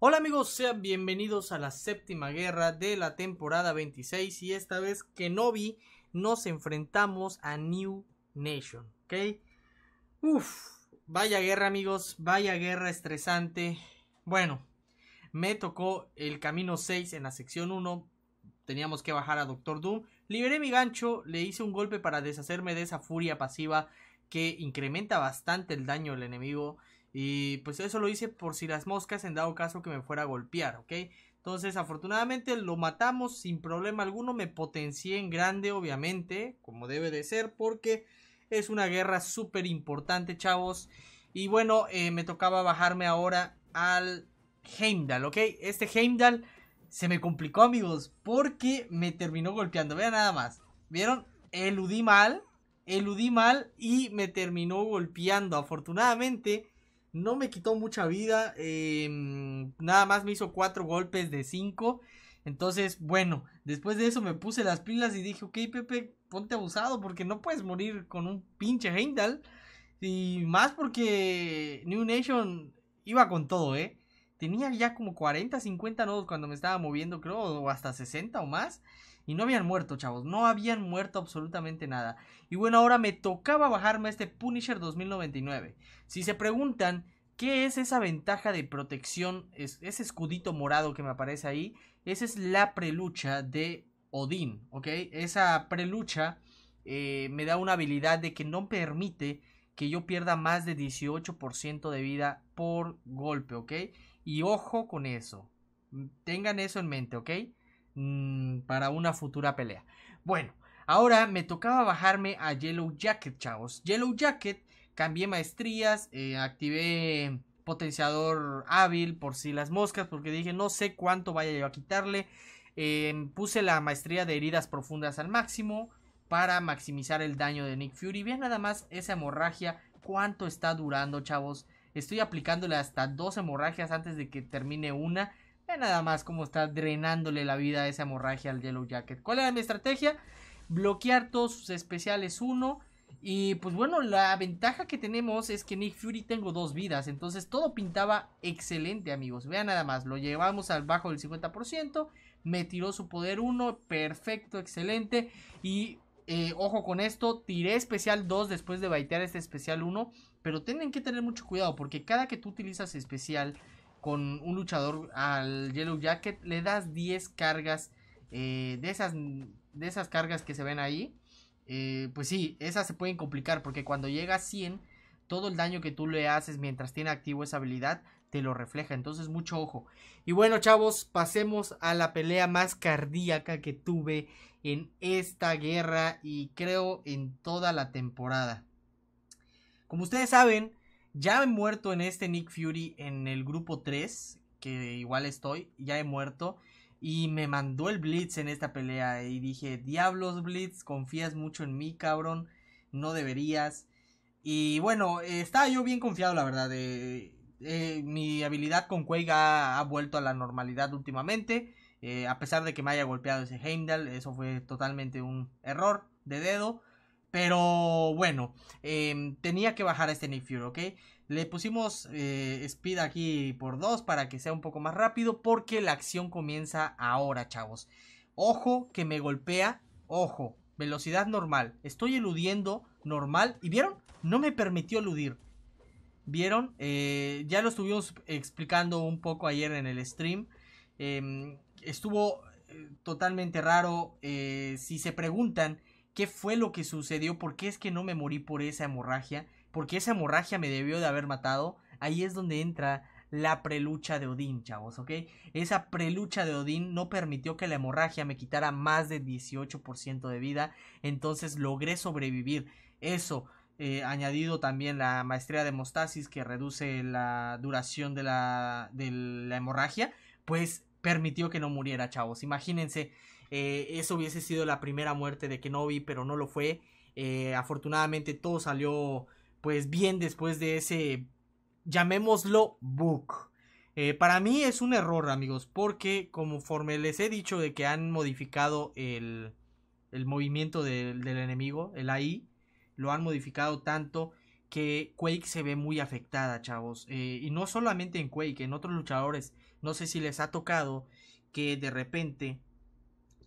Hola amigos, sean bienvenidos a la séptima guerra de la temporada 26 y esta vez Kenobi nos enfrentamos a New Nation, ¿ok? Uf, vaya guerra amigos, vaya guerra estresante. Bueno, me tocó el camino 6 en la sección 1, teníamos que bajar a Doctor Doom, liberé mi gancho, le hice un golpe para deshacerme de esa furia pasiva que incrementa bastante el daño al enemigo y pues eso lo hice por si las moscas en dado caso que me fuera a golpear, ¿ok? Entonces afortunadamente lo matamos sin problema alguno, me potencié en grande obviamente, como debe de ser, porque es una guerra súper importante, chavos. Y bueno, eh, me tocaba bajarme ahora al Heimdall, ¿ok? Este Heimdall se me complicó, amigos, porque me terminó golpeando. Vean nada más. ¿Vieron? Eludí mal, eludí mal y me terminó golpeando. Afortunadamente, no me quitó mucha vida. Em, nada más me hizo cuatro golpes de cinco. Entonces, bueno, después de eso me puse las pilas y dije, ok, Pepe, ponte abusado porque no puedes morir con un pinche Heimdall. Y más porque New Nation iba con todo, ¿eh? Tenía ya como 40, 50 nodos cuando me estaba moviendo, creo, o hasta 60 o más. Y no habían muerto, chavos. No habían muerto absolutamente nada. Y bueno, ahora me tocaba bajarme este Punisher 2099. Si se preguntan qué es esa ventaja de protección, ese escudito morado que me aparece ahí, esa es la prelucha de Odín, ¿ok? Esa prelucha eh, me da una habilidad de que no permite que yo pierda más de 18% de vida por golpe, ¿ok? Y ojo con eso. Tengan eso en mente, ¿ok? Mm, para una futura pelea. Bueno, ahora me tocaba bajarme a Yellow Jacket, chavos. Yellow Jacket, cambié maestrías, eh, activé potenciador hábil por si las moscas, porque dije no sé cuánto vaya yo a quitarle. Em, puse la maestría de heridas profundas al máximo para maximizar el daño de Nick Fury. Vean nada más esa hemorragia, cuánto está durando, chavos. Estoy aplicándole hasta dos hemorragias antes de que termine una. Vean nada más cómo está drenándole la vida a esa hemorragia al Yellow Jacket. ¿Cuál era mi estrategia? Bloquear todos sus especiales uno. Y pues bueno, la ventaja que tenemos es que Nick Fury tengo dos vidas. Entonces todo pintaba excelente, amigos. Vean nada más, lo llevamos al bajo del 50%. Me tiró su poder 1. Perfecto, excelente. Y eh, ojo con esto, tiré especial 2 después de baitear este especial 1. Pero tienen que tener mucho cuidado porque cada que tú utilizas especial con un luchador al Yellow Jacket, le das 10 cargas eh, de, esas, de esas cargas que se ven ahí. Eh, pues sí, esas se pueden complicar porque cuando llega a 100, todo el daño que tú le haces mientras tiene activo esa habilidad te lo refleja. Entonces, mucho ojo. Y bueno, chavos, pasemos a la pelea más cardíaca que tuve en esta guerra y creo en toda la temporada. Como ustedes saben, ya he muerto en este Nick Fury en el grupo 3, que igual estoy, ya he muerto. Y me mandó el Blitz en esta pelea. Y dije, diablos Blitz, confías mucho en mí, cabrón. No deberías. Y bueno, estaba yo bien confiado, la verdad. Eh, eh, mi habilidad con Quake ha, ha, vuelto a la normalidad últimamente. Eh, a pesar de que me haya golpeado ese Heimdall, eso fue totalmente un error de dedo. Pero bueno, em, tenía que bajar a este Nick Fury, ¿ok? Le pusimos eh, speed aquí por 2 para que sea un poco más rápido porque la acción comienza ahora, chavos. Ojo que me golpea, ojo, velocidad normal. Estoy eludiendo normal y ¿vieron? No me permitió eludir. ¿Vieron? Eh, ya lo estuvimos explicando un poco ayer en el stream. Em, estuvo eh, totalmente raro. si se preguntan qué fue lo que sucedió, por qué es que no me morí por esa hemorragia, porque esa hemorragia me debió de haber matado, ahí es donde entra la prelucha de Odín, chavos, ¿ok? Esa prelucha de Odín no permitió que la hemorragia me quitara más de 18% de vida, entonces logré sobrevivir. Eso, eh, añadido también la maestría de hemostasis que reduce la duración de la, de la hemorragia, pues permitió que no muriera, chavos. Imagínense, eh, eso hubiese sido la primera muerte de Kenobi, pero no lo fue. Eh, afortunadamente todo salió pues bien después de ese, llamémoslo, book. Eh, para mí es un error, amigos, porque conforme les he dicho de que han modificado el, movimiento del, enemigo, el AI, lo han modificado tanto que Quake se ve muy afectada, chavos. y no solamente en Quake, en otros luchadores. No sé si les ha tocado que de repente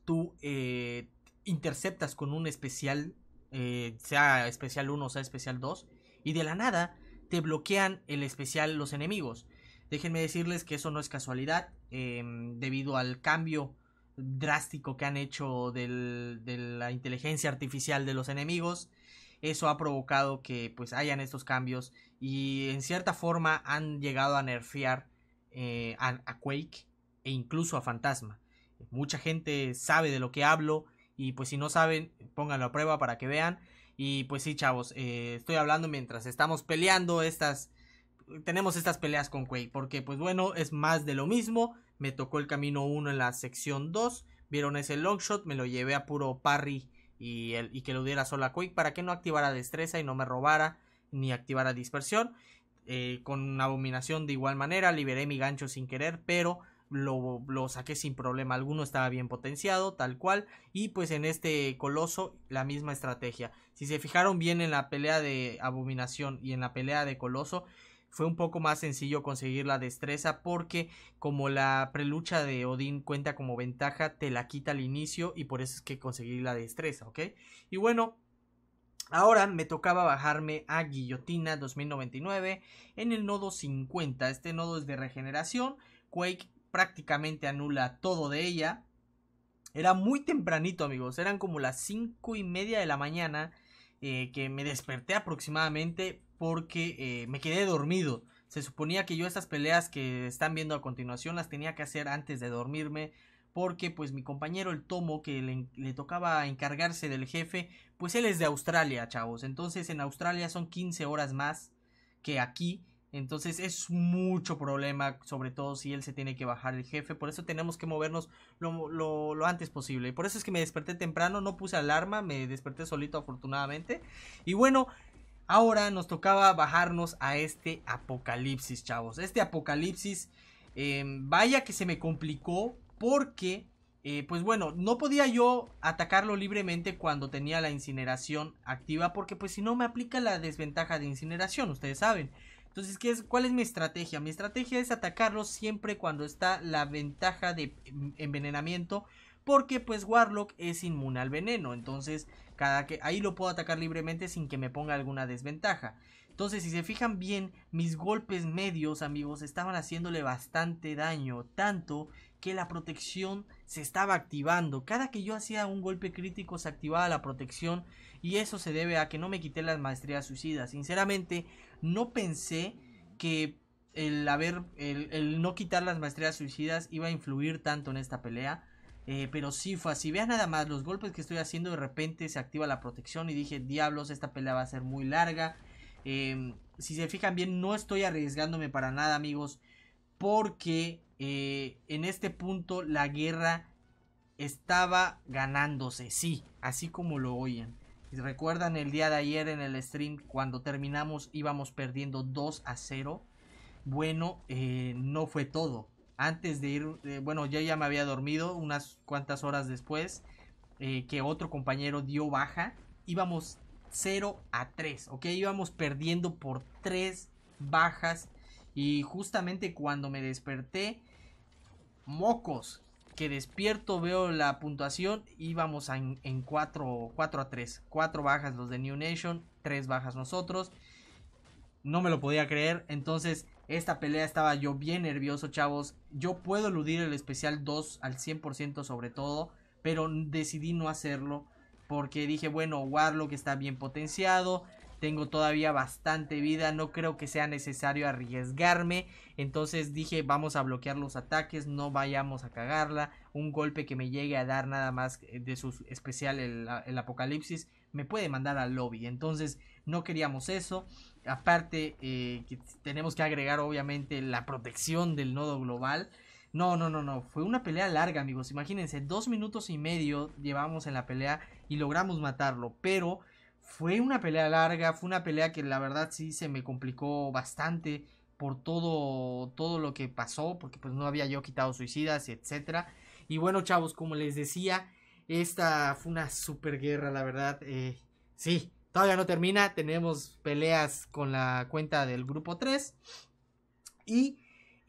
tú eh, interceptas con un especial, eh, sea especial 1 o sea especial 2, y de la nada te bloquean el especial los enemigos. Déjenme decirles que eso no es casualidad, em, debido al cambio drástico que han hecho de la inteligencia artificial de los enemigos. Eso ha provocado que pues hayan estos cambios y en cierta forma han llegado a nerfear eh, a, Quake e incluso a Fantasma. Mucha gente sabe de lo que hablo y pues si no saben, pónganlo a prueba para que vean. Y pues sí, chavos, eh, estoy hablando mientras estamos peleando estas... Tenemos estas peleas con Quake porque pues bueno, es más de lo mismo. Me tocó el camino 1 en la sección 2. Vieron ese long shot, me lo llevé a puro parry y, el, y que lo diera solo a Quake para que no activara destreza y no me robara ni activara dispersión. con eh, con abominación de igual manera, liberé mi gancho sin querer, pero lo, lo, saqué sin problema alguno, estaba bien potenciado, tal cual. Y pues en este Coloso, la misma estrategia. Si se fijaron bien en la pelea de Abominación y en la pelea de Coloso, fue un poco más sencillo conseguir la destreza porque como la prelucha de Odín cuenta como ventaja, te la quita al inicio y por eso es que conseguí la destreza, ¿ok? Y bueno, Ahora me tocaba bajarme a Guillotina 2099 en el nodo 50. Este nodo es de regeneración. Quake prácticamente anula todo de ella. Era muy tempranito, amigos. Eran como las 5 y media de la mañana eh, que me desperté aproximadamente porque eh, me quedé dormido. Se suponía que yo estas peleas que están viendo a continuación las tenía que hacer antes de dormirme porque pues mi compañero el Tomo que le, le, tocaba encargarse del jefe, pues él es de Australia, chavos. Entonces en Australia son 15 horas más que aquí entonces es mucho problema, sobre todo si él se tiene que bajar el jefe. Por eso tenemos que movernos lo, antes posible. por eso es que me desperté temprano, no puse alarma, me desperté solito afortunadamente. Y bueno, ahora nos tocaba bajarnos a este apocalipsis, chavos. Este apocalipsis, em, vaya que se me complicó porque, eh, pues bueno, no podía yo atacarlo libremente cuando tenía la incineración activa. Porque pues si no me aplica la desventaja de incineración, ustedes saben. Entonces, es, ¿cuál es mi estrategia? Mi estrategia es atacarlo siempre cuando está la ventaja de envenenamiento. Porque pues Warlock es inmune al veneno. Entonces, cada que ahí lo puedo atacar libremente sin que me ponga alguna desventaja. Entonces, si se fijan bien, mis golpes medios, amigos, estaban haciéndole bastante daño. Tanto que la protección se estaba activando. Cada que yo hacía un golpe crítico se activaba la protección. Y eso se debe a que no me quité las maestrías suicidas. Sinceramente, no pensé que el haber, el, no quitar las maestrías suicidas iba a influir tanto en esta pelea. Eh, pero sí fue así. Vean nada más los golpes que estoy haciendo. De repente se activa la protección y dije, diablos, esta pelea va a ser muy larga. Em, si se fijan bien, no estoy arriesgándome para nada, amigos. Porque eh, en este punto la guerra estaba ganándose. Sí, así como lo oyen. Recuerdan el día de ayer en el stream cuando terminamos íbamos perdiendo 2 a 0. Bueno, eh, no fue todo. Antes de ir, eh, bueno, ya ya me había dormido unas cuantas horas después eh, que otro compañero dio baja. Íbamos 0 a 3, ¿ok? Íbamos perdiendo por 3 bajas. Y justamente cuando me desperté, mocos, que despierto, veo la puntuación y vamos en, 4, 4, a 3. 4 bajas los de New Nation, 3 bajas nosotros. No me lo podía creer, entonces esta pelea estaba yo bien nervioso, chavos. Yo puedo eludir el especial 2 al 100% sobre todo, pero decidí no hacerlo porque dije, bueno, Warlock está bien potenciado, tengo todavía bastante vida, no creo que sea necesario arriesgarme. Entonces dije, vamos a bloquear los ataques, no vayamos a cagarla. Un golpe que me llegue a dar nada más eh, de su especial el, apocalipsis me puede mandar al lobby. Entonces no queríamos eso. Aparte, eh, que tenemos que agregar obviamente la protección del nodo global. No, no, no, no. Fue una pelea larga, amigos. Imagínense, dos minutos y medio llevamos en la pelea y logramos matarlo. Pero fue una pelea larga, fue una pelea que la verdad sí se me complicó bastante por todo, todo lo que pasó, porque pues no había yo quitado suicidas, etc. Y bueno, chavos, como les decía, esta fue una super guerra, la verdad. Eh, sí, todavía no termina, tenemos peleas con la cuenta del grupo 3. Y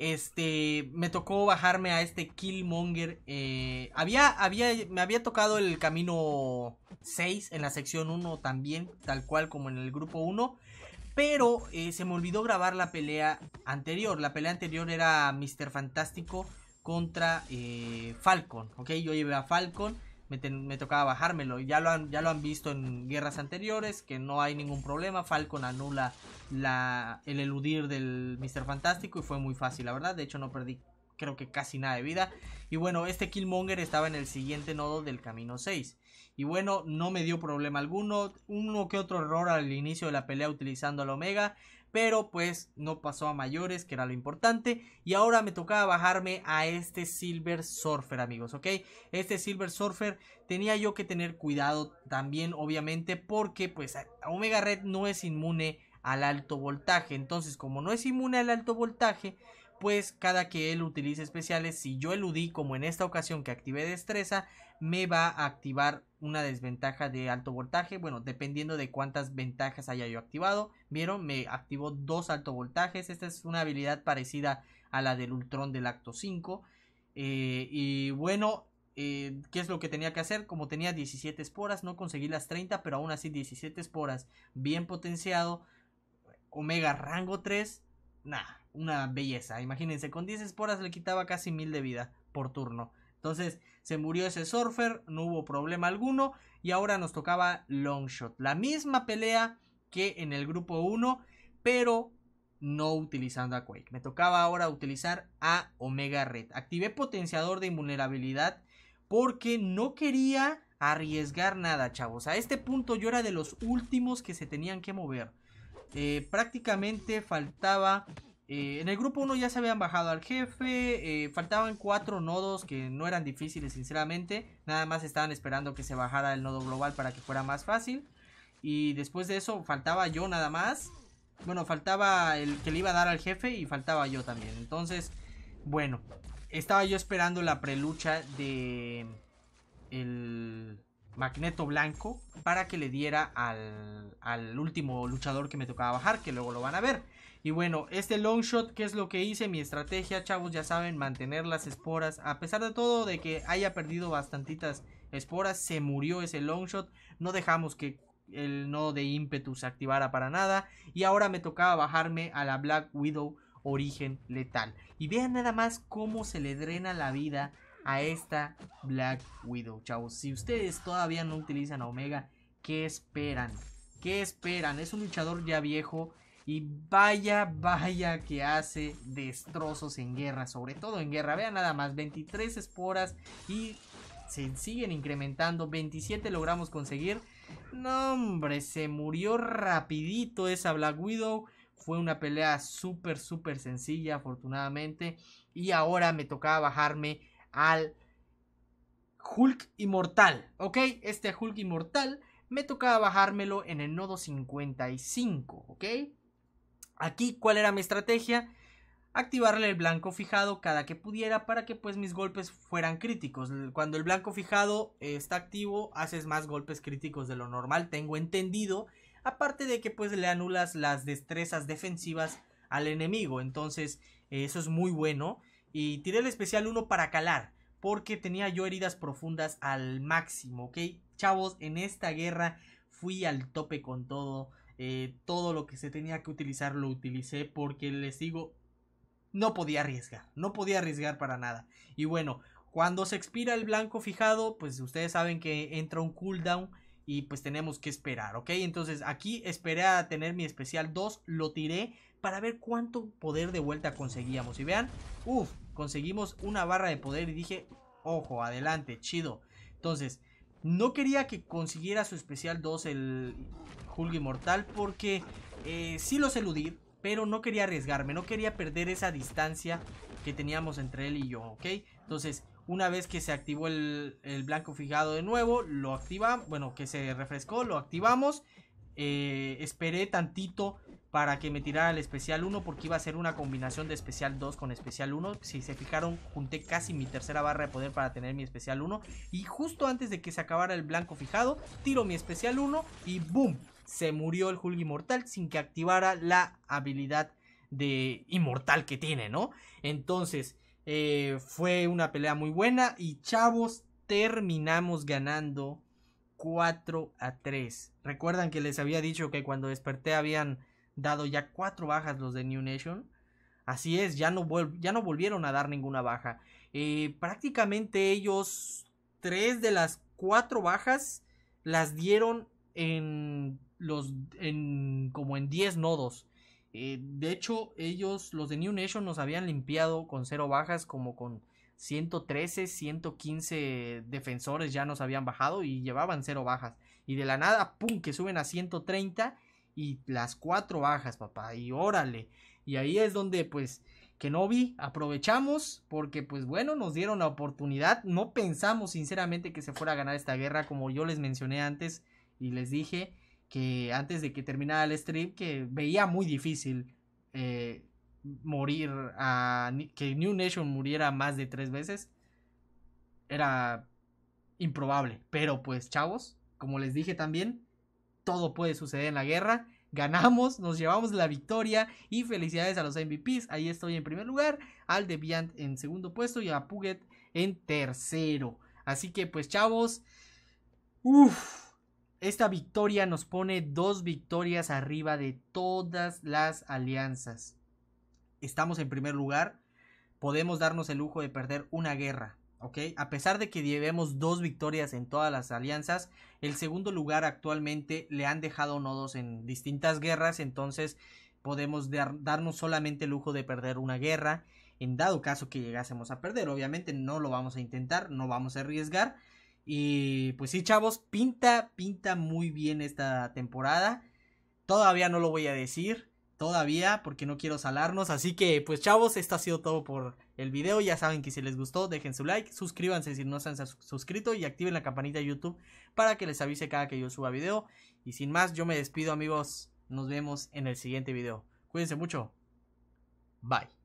este, me tocó bajarme a este Killmonger. Eh, había, había, me había tocado el camino 6 en la sección 1 también, tal cual como en el grupo 1. Pero eh, se me olvidó grabar la pelea anterior. La pelea anterior era Mr. Fantástico contra eh, Falcon. Ok, yo llevé a Falcon me, tocaba bajármelo. Ya lo, han, ya lo han visto en guerras anteriores, que no hay ningún problema. Falcon anula la, el eludir del Mr. Fantástico y fue muy fácil, la verdad. De hecho, no perdí creo que casi nada de vida. Y bueno, este Killmonger estaba en el siguiente nodo del camino 6. Y bueno, no me dio problema alguno. Uno que otro error al inicio de la pelea utilizando al Omega pero pues no pasó a mayores, que era lo importante. Y ahora me tocaba bajarme a este Silver Surfer, amigos, ¿ok? Este Silver Surfer tenía yo que tener cuidado también, obviamente, porque pues Omega Red no es inmune al alto voltaje. Entonces, como no es inmune al alto voltaje, pues cada que él utilice especiales, si yo eludí, como en esta ocasión que activé destreza, me va a activar una desventaja de alto voltaje. Bueno, dependiendo de cuántas ventajas haya yo activado. Vieron, me activó dos alto voltajes. Esta es una habilidad parecida a la del Ultron del acto 5. Eh, y bueno, eh, ¿qué es lo que tenía que hacer? Como tenía 17 esporas, no conseguí las 30, pero aún así 17 esporas bien potenciado. Omega rango 3, nada una belleza. Imagínense, con 10 esporas le quitaba casi 1000 de vida por turno. Entonces se murió ese surfer, no hubo problema alguno y ahora nos tocaba Longshot. La misma pelea que en el grupo 1, pero no utilizando a Quake. Me tocaba ahora utilizar a Omega Red. Activé potenciador de invulnerabilidad porque no quería arriesgar nada, chavos. A este punto yo era de los últimos que se tenían que mover. Eh, prácticamente faltaba eh, en el grupo 1 ya se habían bajado al jefe, eh, faltaban cuatro nodos que no eran difíciles sinceramente, nada más estaban esperando que se bajara el nodo global para que fuera más fácil. Y después de eso faltaba yo nada más, bueno, faltaba el que le iba a dar al jefe y faltaba yo también. Entonces, bueno, estaba yo esperando la prelucha de... El, Magneto Blanco para que le diera al, último luchador que me tocaba bajar, que luego lo van a ver. Y bueno, este long shot, que es lo que hice? Mi estrategia, chavos, ya saben, mantener las esporas. A pesar de todo, de que haya perdido bastantitas esporas, se murió ese long shot. No dejamos que el nodo de ímpetu se activara para nada. Y ahora me tocaba bajarme a la Black Widow origen letal. Y vean nada más cómo se le drena la vida a esta Black Widow, chavos. Si ustedes todavía no utilizan a Omega, ¿qué esperan? ¿Qué esperan? Es un luchador ya viejo y vaya, vaya que hace destrozos en guerra, sobre todo en guerra. Vean nada más, 23 esporas y se siguen incrementando, 27 logramos conseguir. No, hombre, se murió rapidito esa Black Widow. Fue una pelea súper, súper sencilla, afortunadamente. Y ahora me tocaba bajarme al Hulk Inmortal, ¿ok? Este Hulk Inmortal me tocaba bajármelo en el nodo 55, ¿ok? Aquí, ¿cuál era mi estrategia? Activarle el blanco fijado cada que pudiera para que pues mis golpes fueran críticos. Cuando el blanco fijado está activo, haces más golpes críticos de lo normal, tengo entendido. Aparte de que pues le anulas las destrezas defensivas al enemigo, entonces eso es muy bueno. Y tiré el especial 1 para calar, porque tenía yo heridas profundas al máximo, ¿ok? Chavos, en esta guerra fui al tope con todo. Eh, todo lo que se tenía que utilizar lo utilicé porque les digo, no podía arriesgar, no podía arriesgar para nada. Y bueno, cuando se expira el blanco fijado, pues ustedes saben que entra un cooldown y pues tenemos que esperar, ¿ok? Entonces aquí esperé a tener mi especial 2, lo tiré para ver cuánto poder de vuelta conseguíamos. Y vean, uff, Conseguimos una barra de poder y dije, ojo, adelante, chido. Entonces, no quería que consiguiera su especial 2 el Hulk Inmortal porque Si eh, sí los eludí, pero no quería arriesgarme, no quería perder esa distancia que teníamos entre él y yo, ¿ok? Entonces, una vez que se activó el, blanco fijado de nuevo, lo activamos, bueno, que se refrescó, lo activamos. Eh, esperé tantito para que me tirara el especial 1 porque iba a ser una combinación de especial 2 con especial 1. Si se fijaron, junté casi mi tercera barra de poder para tener mi especial 1 y justo antes de que se acabara el blanco fijado, tiro mi especial 1 y ¡boom! Se murió el Hulk Inmortal sin que activara la habilidad de inmortal que tiene, ¿no? Entonces, eh, fue una pelea muy buena y chavos, terminamos ganando 4 a 3. Recuerdan que les había dicho que cuando desperté habían dado ya cuatro bajas los de New Nation. Así es, ya no, ya no volvieron a dar ninguna baja. Eh, prácticamente ellos, tres de las cuatro bajas, las dieron en los, en, como en 10 nodos. Eh, de hecho, ellos, los de New Nation, nos habían limpiado con cero bajas, como con 113, 115 defensores ya nos habían bajado y llevaban cero bajas. Y de la nada, ¡pum!, que suben a 130 y las cuatro bajas, papá, y órale. Y ahí es donde, pues, que no vi, aprovechamos, porque, pues, bueno, nos dieron la oportunidad. No pensamos, sinceramente, que se fuera a ganar esta guerra, como yo les mencioné antes y les dije que antes de que terminara el strip, que veía muy difícil eh, morir, a, que New Nation muriera más de tres veces. Era improbable, pero pues, chavos, como les dije también, todo puede suceder en la guerra. Ganamos, nos llevamos la victoria y felicidades a los MVPs. Ahí estoy en primer lugar, al Deviant en segundo puesto y a Puget en tercero. Así que pues chavos, uff, esta victoria nos pone dos victorias arriba de todas las alianzas. Estamos en primer lugar, podemos darnos el lujo de perder una guerra, a pesar de que llevemos dos victorias en todas las alianzas, el segundo lugar actualmente le han dejado nodos en distintas guerras, entonces podemos darnos solamente el lujo de perder una guerra, en dado caso que llegásemos a perder, obviamente no lo vamos a intentar, no vamos a arriesgar. Y pues sí, chavos, pinta, pinta muy bien esta temporada. Todavía no lo voy a decir, todavía porque no quiero salarnos. Así que pues chavos, esto ha sido todo por el video. Ya saben que si les gustó, dejen su like, suscríbanse si no se han suscrito y activen la campanita de YouTube para que les avise cada que yo suba video. Y sin más, yo me despido amigos. Nos vemos en el siguiente video. Cuídense mucho. Bye.